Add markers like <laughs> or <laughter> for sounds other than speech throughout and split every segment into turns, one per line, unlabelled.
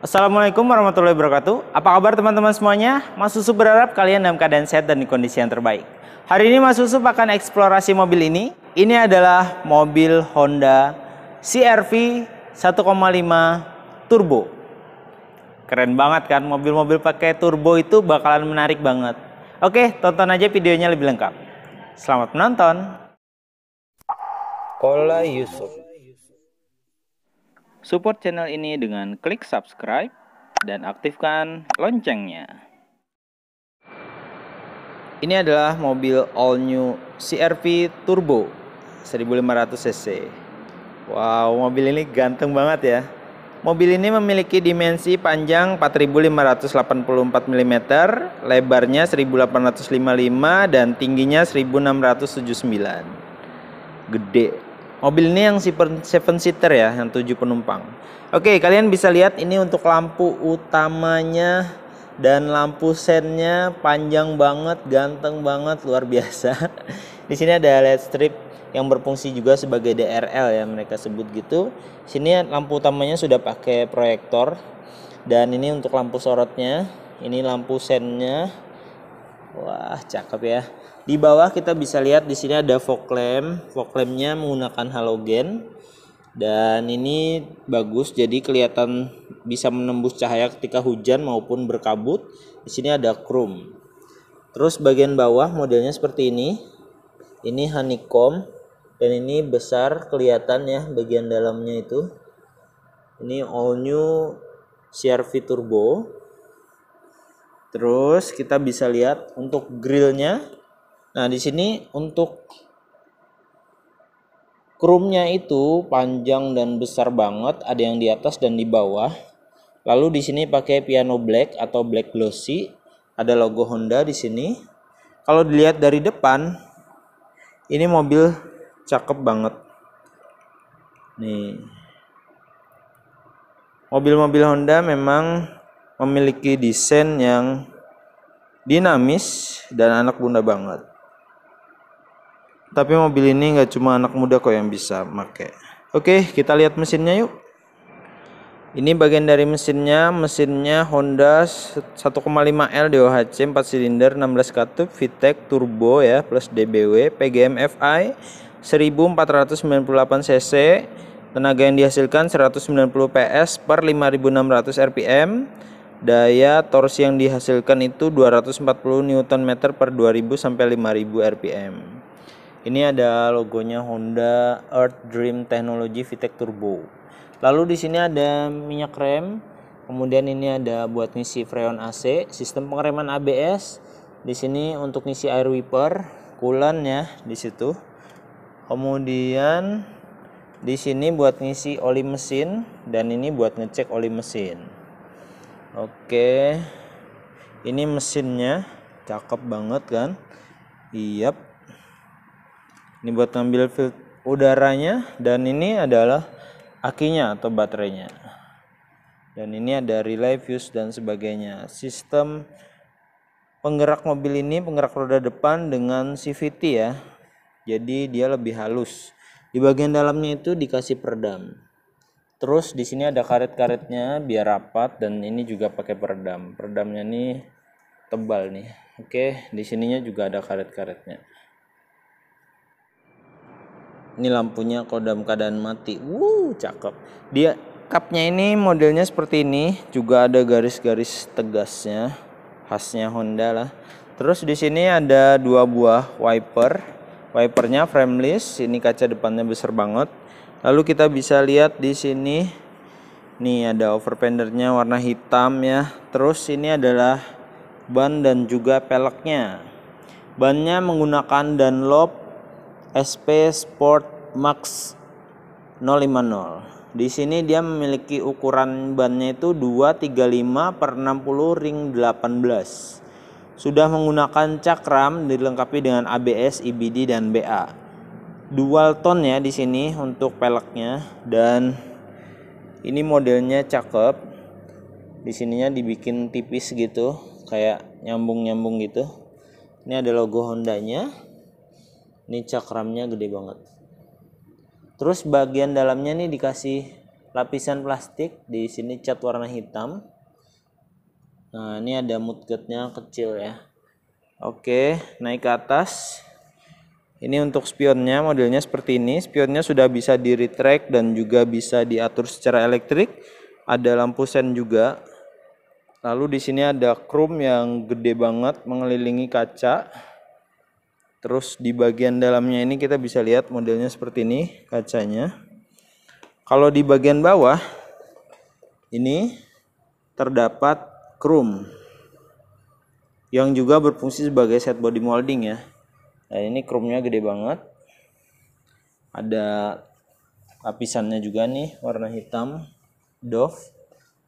Assalamualaikum warahmatullahi wabarakatuh. Apa kabar teman-teman semuanya? Mas Usup berharap kalian dalam keadaan sehat dan di kondisi yang terbaik. Hari ini Mas Usup akan eksplorasi mobil ini. Ini adalah mobil Honda CR-V 1,5 turbo. Keren banget kan mobil-mobil pakai turbo itu bakalan menarik banget. Oke, tonton aja videonya lebih lengkap. Selamat menonton. Kola Yusuf Support channel ini dengan klik subscribe dan aktifkan loncengnya. Ini adalah mobil all new CRV Turbo 1500 cc. Wow, mobil ini ganteng banget ya. Mobil ini memiliki dimensi panjang 4584 mm, lebarnya 1855 dan tingginya 1679. Gede. Mobil ini yang seven seater ya, yang tujuh penumpang. Oke, kalian bisa lihat ini untuk lampu utamanya dan lampu sennya panjang banget, ganteng banget, luar biasa. <laughs> Di sini ada LED strip yang berfungsi juga sebagai DRL ya mereka sebut gitu. Sini lampu utamanya sudah pakai proyektor dan ini untuk lampu sorotnya, ini lampu sennya. Wah, cakep ya. Di bawah kita bisa lihat di sini ada fog lamp. Fog lampnya menggunakan halogen dan ini bagus jadi kelihatan bisa menembus cahaya ketika hujan maupun berkabut. Di sini ada chrome. Terus bagian bawah modelnya seperti ini. Ini honeycomb dan ini besar kelihatan ya bagian dalamnya itu. Ini all new CRV turbo. Terus kita bisa lihat untuk grillnya Nah, di sini untuk krumnya itu panjang dan besar banget, ada yang di atas dan di bawah. Lalu di sini pakai piano black atau black glossy, ada logo Honda di sini. Kalau dilihat dari depan, ini mobil cakep banget. Nih. Mobil-mobil Honda memang memiliki desain yang dinamis dan anak bunda banget. Tapi mobil ini nggak cuma anak muda kok yang bisa make Oke, kita lihat mesinnya yuk. Ini bagian dari mesinnya, mesinnya Honda 1,5L DOHC 4 silinder 16 katup VTEC turbo ya plus DBW PGM FI 1498 cc tenaga yang dihasilkan 190 PS per 5600 rpm daya torsi yang dihasilkan itu 240 Nm per 2000 sampai 5000 rpm ini ada logonya Honda Earth Dream Technology VTEC Turbo. Lalu di sini ada minyak rem. Kemudian ini ada buat ngisi freon AC, sistem pengereman ABS. Di sini untuk ngisi air wiper, coolant ya di situ. Kemudian di sini buat ngisi oli mesin dan ini buat ngecek oli mesin. Oke. Ini mesinnya cakep banget kan? Yep ini buat ngambil udaranya dan ini adalah akinya atau baterainya dan ini ada relay fuse dan sebagainya sistem penggerak mobil ini penggerak roda depan dengan CVT ya jadi dia lebih halus di bagian dalamnya itu dikasih peredam terus di sini ada karet-karetnya biar rapat dan ini juga pakai peredam peredamnya ini tebal nih oke di sininya juga ada karet-karetnya ini lampunya kalau dalam keadaan mati wuh cakep dia cupnya ini modelnya seperti ini juga ada garis-garis tegasnya khasnya Honda lah terus di sini ada dua buah wiper wipernya frameless ini kaca depannya besar banget lalu kita bisa lihat di sini nih ada overpendernya warna hitam ya terus ini adalah ban dan juga peleknya bannya menggunakan Dunlop SP Sport Max 050 di sini dia memiliki ukuran bannya itu 235 per 60 ring 18 sudah menggunakan cakram dilengkapi dengan ABS, EBD dan BA dual tone ya di sini untuk peleknya dan ini modelnya cakep di sininya dibikin tipis gitu kayak nyambung-nyambung gitu ini ada logo Hondanya ini cakramnya gede banget terus bagian dalamnya nih dikasih lapisan plastik di sini cat warna hitam nah ini ada mudgetnya kecil ya oke naik ke atas ini untuk spionnya modelnya seperti ini spionnya sudah bisa di retract dan juga bisa diatur secara elektrik ada lampu sen juga lalu di sini ada chrome yang gede banget mengelilingi kaca Terus di bagian dalamnya ini kita bisa lihat modelnya seperti ini kacanya. Kalau di bagian bawah ini terdapat chrome yang juga berfungsi sebagai set body molding ya. Nah, ini chrome-nya gede banget. Ada lapisannya juga nih warna hitam Dove.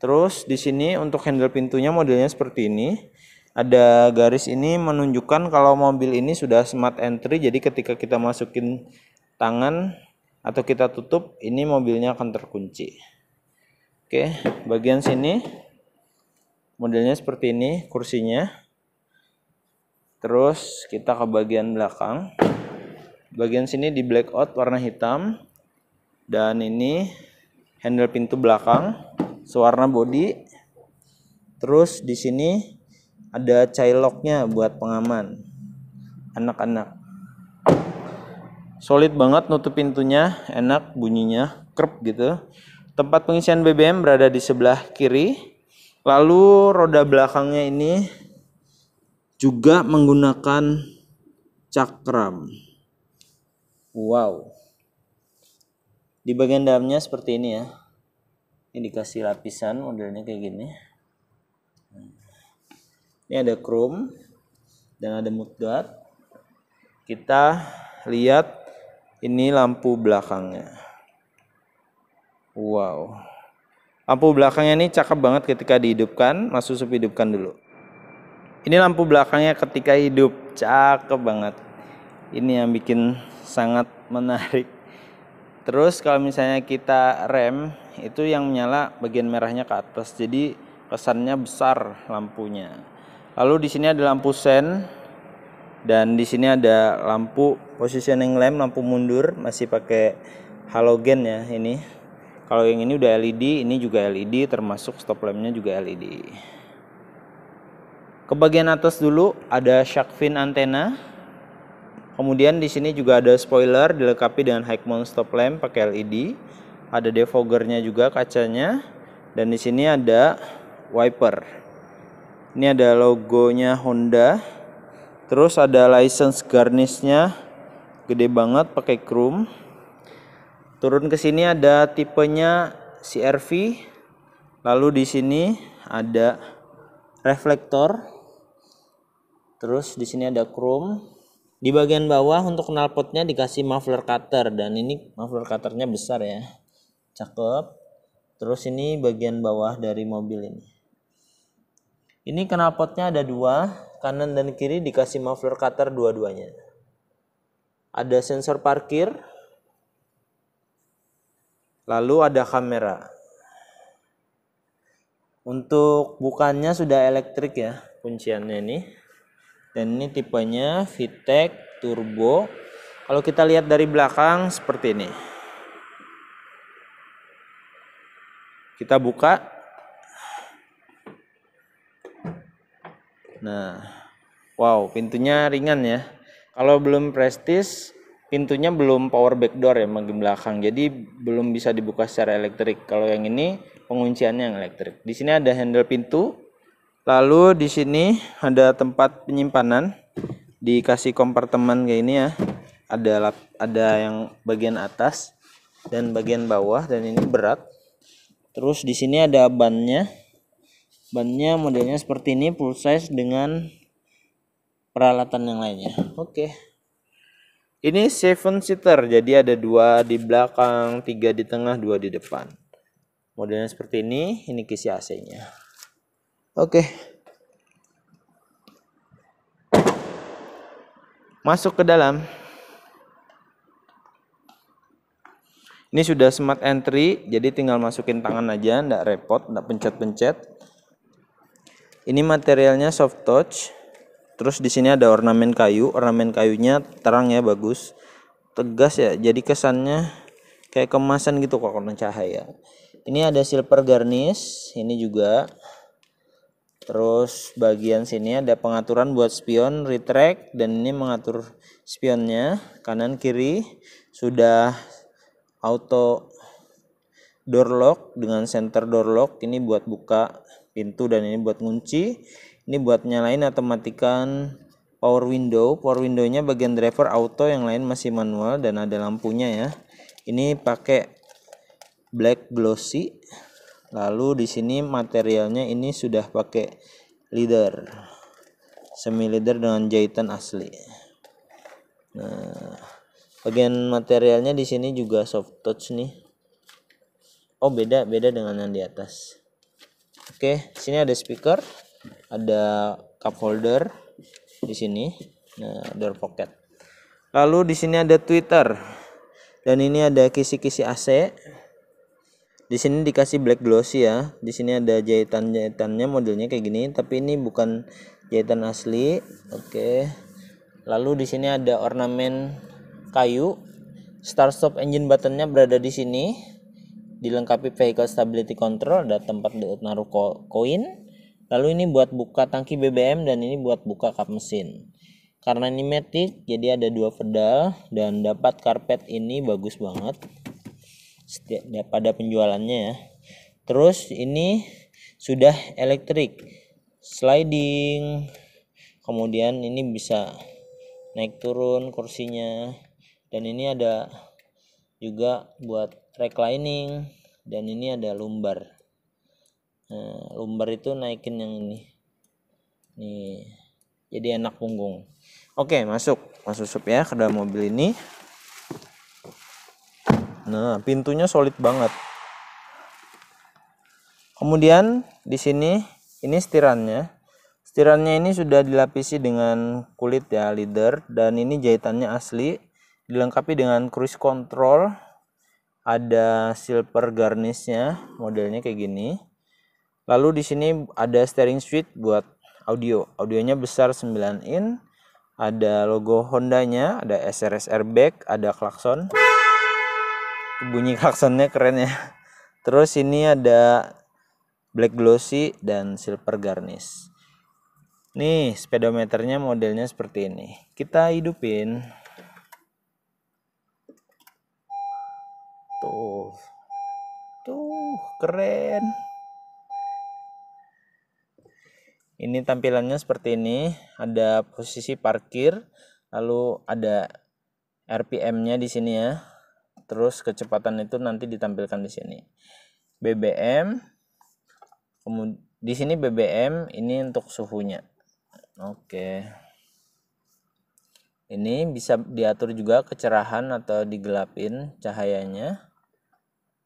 Terus di sini untuk handle pintunya modelnya seperti ini ada garis ini menunjukkan kalau mobil ini sudah smart entry jadi ketika kita masukin tangan atau kita tutup ini mobilnya akan terkunci oke bagian sini modelnya seperti ini kursinya terus kita ke bagian belakang bagian sini di blackout warna hitam dan ini handle pintu belakang sewarna body terus di sini ada cailoknya buat pengaman anak-anak solid banget nutup pintunya enak bunyinya krep gitu tempat pengisian BBM berada di sebelah kiri lalu roda belakangnya ini juga menggunakan cakram wow di bagian dalamnya seperti ini ya ini dikasih lapisan modelnya kayak gini ini ada Chrome dan ada Mudguard. kita lihat ini lampu belakangnya wow lampu belakangnya ini cakep banget ketika dihidupkan Masuk Yusuf hidupkan dulu ini lampu belakangnya ketika hidup cakep banget ini yang bikin sangat menarik terus kalau misalnya kita rem itu yang menyala bagian merahnya ke atas jadi kesannya besar lampunya Lalu di sini ada lampu sen dan di sini ada lampu positioning lamp, lampu mundur masih pakai halogen ya ini. Kalau yang ini udah LED, ini juga LED termasuk stop lampnya juga LED. Ke bagian atas dulu ada shark fin antena. Kemudian di sini juga ada spoiler dilengkapi dengan high mount stop lamp pakai LED. Ada defoggernya juga kacanya dan di sini ada wiper. Ini ada logonya Honda. Terus ada license garnishnya, gede banget pakai chrome. Turun ke sini ada tipenya CRV. Lalu di sini ada reflektor. Terus di sini ada chrome. Di bagian bawah untuk knalpotnya dikasih muffler cutter dan ini muffler cutternya besar ya. Cakep. Terus ini bagian bawah dari mobil ini. Ini knalpotnya ada dua, kanan dan kiri dikasih muffler cutter dua-duanya. Ada sensor parkir, lalu ada kamera. Untuk bukannya sudah elektrik ya kunciannya ini. Dan ini tipenya VTEC turbo. Kalau kita lihat dari belakang seperti ini. Kita buka, Nah, wow, pintunya ringan ya. Kalau belum prestis, pintunya belum power back door ya bagian belakang. Jadi belum bisa dibuka secara elektrik. Kalau yang ini pengunciannya yang elektrik. Di sini ada handle pintu. Lalu di sini ada tempat penyimpanan. Dikasih kompartemen kayak ini ya. Ada lap, ada yang bagian atas dan bagian bawah dan ini berat. Terus di sini ada bannya Bannya modelnya seperti ini full size dengan peralatan yang lainnya. Oke. Okay. Ini seven seater, jadi ada dua di belakang, tiga di tengah, dua di depan. Modelnya seperti ini, ini kisi AC-nya. Oke. Okay. Masuk ke dalam. Ini sudah smart entry, jadi tinggal masukin tangan aja, ndak repot, ndak pencet-pencet. Ini materialnya soft touch. Terus di sini ada ornamen kayu. Ornamen kayunya terang ya, bagus. Tegas ya. Jadi kesannya kayak kemasan gitu kok karena cahaya. Ini ada silver garnish, ini juga. Terus bagian sini ada pengaturan buat spion, retract dan ini mengatur spionnya kanan kiri. Sudah auto door lock dengan center door lock ini buat buka pintu dan ini buat ngunci ini buat nyalain atau matikan power window power windownya bagian driver auto yang lain masih manual dan ada lampunya ya ini pakai black glossy lalu di sini materialnya ini sudah pakai leader semi leader dengan jahitan asli nah bagian materialnya di sini juga soft touch nih oh beda beda dengan yang di atas Oke, sini ada speaker, ada cup holder di sini, nah door pocket. Lalu di sini ada tweeter. Dan ini ada kisi-kisi AC. Di sini dikasih black glossy ya. Di sini ada jahitan-jahitannya modelnya kayak gini, tapi ini bukan jahitan asli. Oke. Lalu di sini ada ornamen kayu. Start stop engine buttonnya berada di sini dilengkapi vehicle stability control ada tempat naruh koin lalu ini buat buka tangki BBM dan ini buat buka kap mesin karena ini matic jadi ada dua pedal dan dapat karpet ini bagus banget setiap ya, pada penjualannya ya terus ini sudah elektrik sliding kemudian ini bisa naik turun kursinya dan ini ada juga buat reclining dan ini ada lumbar nah, lumbar itu naikin yang ini nih jadi enak punggung oke masuk masuk sup ya ke dalam mobil ini nah pintunya solid banget kemudian di sini ini setirannya setirannya ini sudah dilapisi dengan kulit ya leather dan ini jahitannya asli dilengkapi dengan cruise control ada silver garnishnya modelnya kayak gini lalu di sini ada steering switch buat audio audionya besar 9 in ada logo Hondanya ada SRS airbag ada klakson bunyi klaksonnya keren ya terus ini ada black glossy dan silver garnish Nih, speedometernya modelnya seperti ini. Kita hidupin. Tuh. Tuh, keren. Ini tampilannya seperti ini, ada posisi parkir, lalu ada RPM-nya di sini ya. Terus kecepatan itu nanti ditampilkan di sini. BBM di sini BBM ini untuk suhunya. Oke. Ini bisa diatur juga kecerahan atau digelapin cahayanya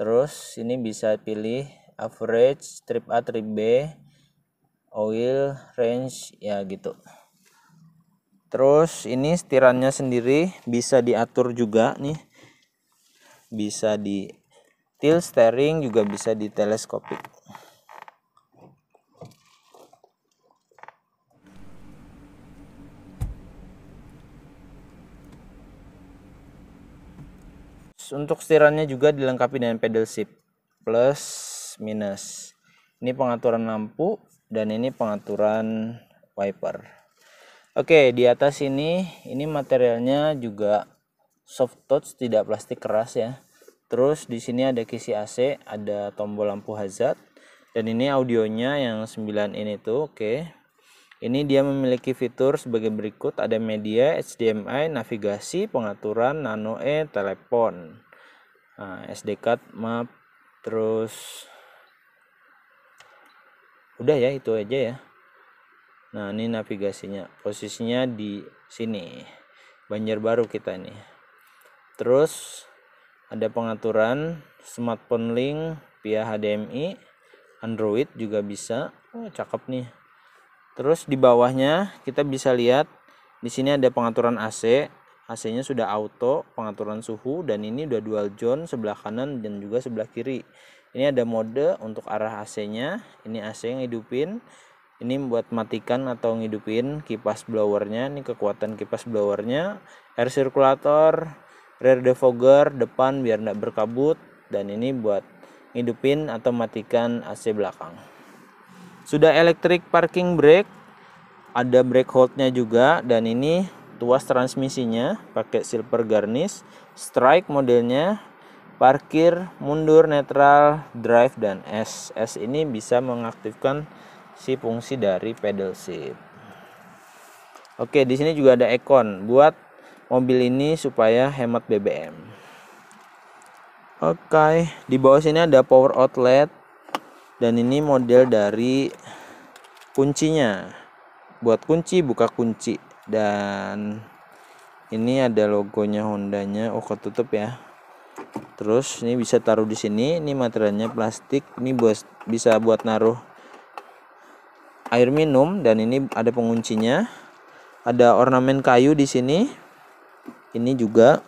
terus ini bisa pilih average trip A trip B oil range ya gitu terus ini setirannya sendiri bisa diatur juga nih bisa di tilt steering juga bisa di teleskopik untuk setirannya juga dilengkapi dengan pedal shift plus minus. Ini pengaturan lampu dan ini pengaturan wiper. Oke, di atas ini ini materialnya juga soft touch tidak plastik keras ya. Terus di sini ada kisi AC, ada tombol lampu hazard dan ini audionya yang 9 ini tuh. Oke. Ini dia memiliki fitur sebagai berikut ada media, HDMI, navigasi, pengaturan, nano e, telepon, nah, SD card, map, terus udah ya itu aja ya. Nah ini navigasinya, posisinya di sini, Banjarbaru kita ini. Terus ada pengaturan smartphone link via HDMI, Android juga bisa. Oh cakep nih Terus di bawahnya kita bisa lihat di sini ada pengaturan AC. AC-nya sudah auto, pengaturan suhu dan ini udah dual zone sebelah kanan dan juga sebelah kiri. Ini ada mode untuk arah AC-nya. Ini AC yang hidupin. Ini buat matikan atau ngidupin kipas blowernya. Ini kekuatan kipas blowernya. Air circulator, rear defogger depan biar tidak berkabut. Dan ini buat ngidupin atau matikan AC belakang sudah elektrik parking brake ada brake holdnya juga dan ini tuas transmisinya pakai silver garnish strike modelnya parkir mundur netral drive dan S S ini bisa mengaktifkan si fungsi dari pedal shift Oke, di sini juga ada ekon buat mobil ini supaya hemat BBM. Oke, di bawah sini ada power outlet dan ini model dari kuncinya buat kunci buka kunci dan ini ada logonya Hondanya oh ketutup ya terus ini bisa taruh di sini ini materialnya plastik ini buat bisa buat naruh air minum dan ini ada penguncinya ada ornamen kayu di sini ini juga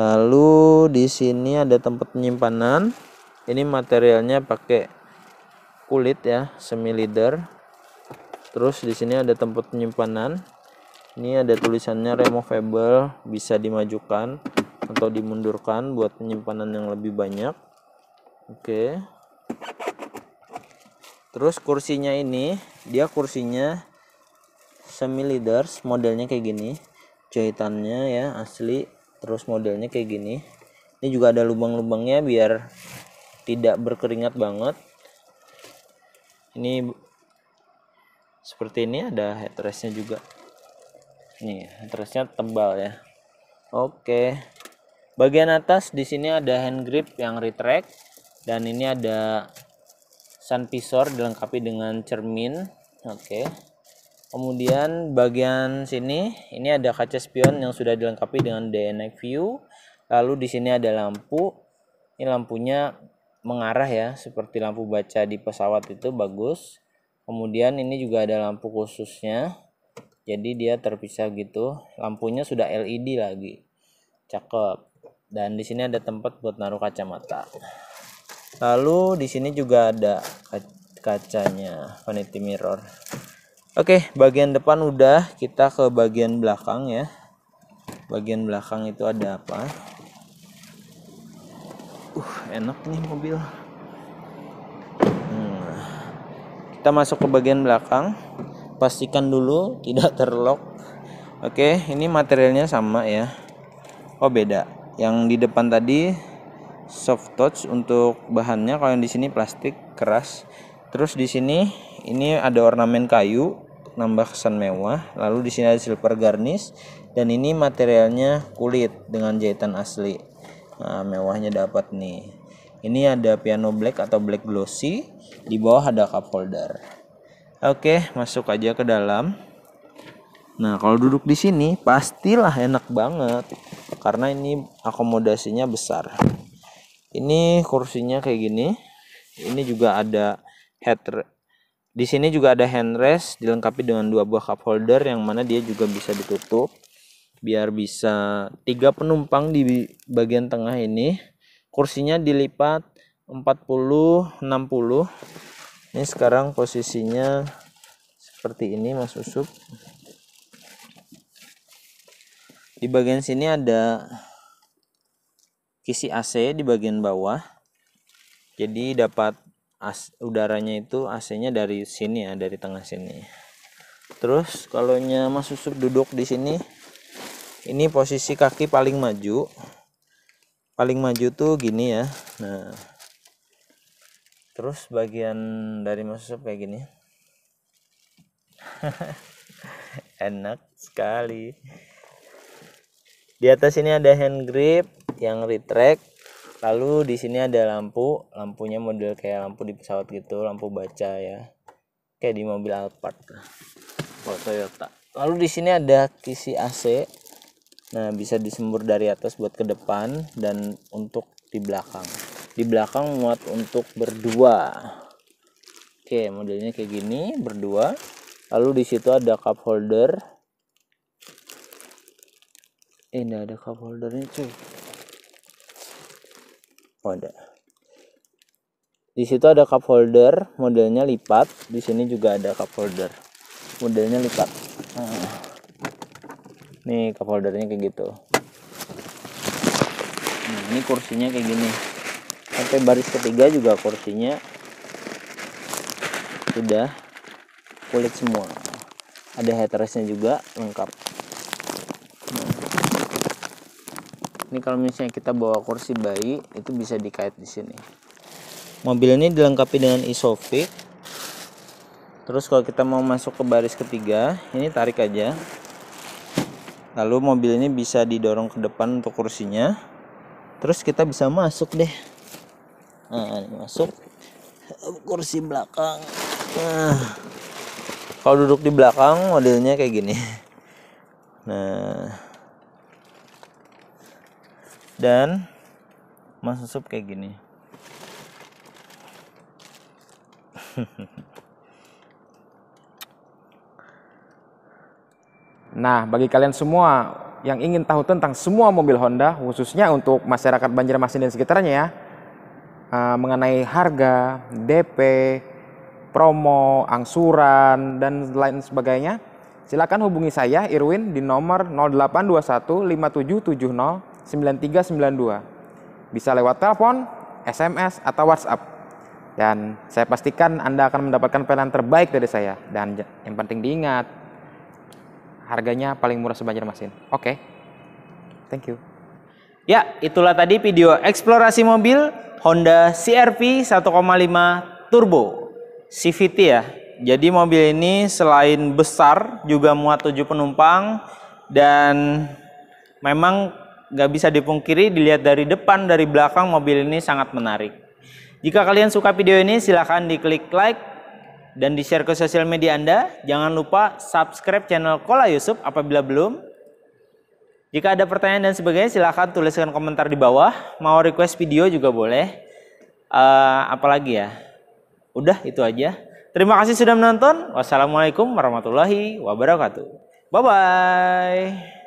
lalu di sini ada tempat penyimpanan ini materialnya pakai kulit ya semi leader terus di sini ada tempat penyimpanan ini ada tulisannya removable bisa dimajukan atau dimundurkan buat penyimpanan yang lebih banyak oke terus kursinya ini dia kursinya semi leaders modelnya kayak gini jahitannya ya asli terus modelnya kayak gini ini juga ada lubang-lubangnya biar tidak berkeringat banget ini seperti ini ada headrestnya juga nih headrestnya tebal ya oke bagian atas di sini ada hand grip yang retract dan ini ada sun visor dilengkapi dengan cermin oke kemudian bagian sini ini ada kaca spion yang sudah dilengkapi dengan night view lalu di sini ada lampu ini lampunya mengarah ya seperti lampu baca di pesawat itu bagus kemudian ini juga ada lampu khususnya jadi dia terpisah gitu lampunya sudah LED lagi cakep dan di sini ada tempat buat naruh kacamata lalu di sini juga ada kacanya vanity mirror Oke, bagian depan udah, kita ke bagian belakang ya. Bagian belakang itu ada apa? enak nih mobil hmm. kita masuk ke bagian belakang pastikan dulu tidak terlock oke ini materialnya sama ya oh beda yang di depan tadi soft touch untuk bahannya kalau yang di sini plastik keras terus di sini ini ada ornamen kayu nambah kesan mewah lalu di sini ada silver garnish dan ini materialnya kulit dengan jahitan asli nah, mewahnya dapat nih ini ada piano black atau black glossy di bawah ada cup holder oke masuk aja ke dalam nah kalau duduk di sini pastilah enak banget karena ini akomodasinya besar ini kursinya kayak gini ini juga ada head di sini juga ada handrest dilengkapi dengan dua buah cup holder yang mana dia juga bisa ditutup biar bisa tiga penumpang di bagian tengah ini kursinya dilipat 40 60 ini sekarang posisinya seperti ini Mas Usup di bagian sini ada kisi AC di bagian bawah jadi dapat as, udaranya itu AC-nya dari sini ya, dari tengah sini. Terus kalau nya Mas Usup duduk di sini, ini posisi kaki paling maju paling maju tuh gini ya nah terus bagian dari masuk kayak gini <laughs> enak sekali di atas ini ada hand grip yang retract lalu di sini ada lampu lampunya model kayak lampu di pesawat gitu lampu baca ya kayak di mobil Alphard Toyota lalu di sini ada kisi AC Nah, bisa disembur dari atas buat ke depan dan untuk di belakang. Di belakang muat untuk berdua. Oke, modelnya kayak gini, berdua. Lalu di situ ada cup holder. Eh, enggak ada cup holdernya, cuy. Oh, ada. Di situ ada cup holder, modelnya lipat. Di sini juga ada cup holder. Modelnya lipat. Nah nih cup holdernya kayak gitu nah, ini kursinya kayak gini sampai baris ketiga juga kursinya sudah kulit semua ada headrestnya juga lengkap nah, ini kalau misalnya kita bawa kursi bayi itu bisa dikait di sini mobil ini dilengkapi dengan isofix terus kalau kita mau masuk ke baris ketiga ini tarik aja lalu mobil ini bisa didorong ke depan untuk kursinya terus kita bisa masuk deh nah ini masuk kursi belakang nah kalau duduk di belakang modelnya kayak gini nah dan masuk kayak gini <laughs> Nah, bagi kalian semua yang ingin tahu tentang semua mobil Honda, khususnya untuk masyarakat Banjarmasin dan sekitarnya ya, eh, mengenai harga, DP, promo, angsuran, dan lain sebagainya, silakan hubungi saya, Irwin, di nomor 0821 5770 9392. Bisa lewat telepon, SMS, atau WhatsApp. Dan saya pastikan Anda akan mendapatkan pelayanan terbaik dari saya. Dan yang penting diingat, harganya paling murah mesin. Oke. Okay. Thank you. Ya, itulah tadi video eksplorasi mobil Honda CRV 1,5 turbo CVT ya. Jadi mobil ini selain besar juga muat 7 penumpang dan memang nggak bisa dipungkiri dilihat dari depan dari belakang mobil ini sangat menarik. Jika kalian suka video ini silahkan diklik like dan di-share ke sosial media Anda. Jangan lupa subscribe channel Kola Yusuf apabila belum. Jika ada pertanyaan dan sebagainya silahkan tuliskan komentar di bawah. Mau request video juga boleh. Uh, apalagi ya? Udah itu aja. Terima kasih sudah menonton. Wassalamualaikum warahmatullahi wabarakatuh. Bye-bye.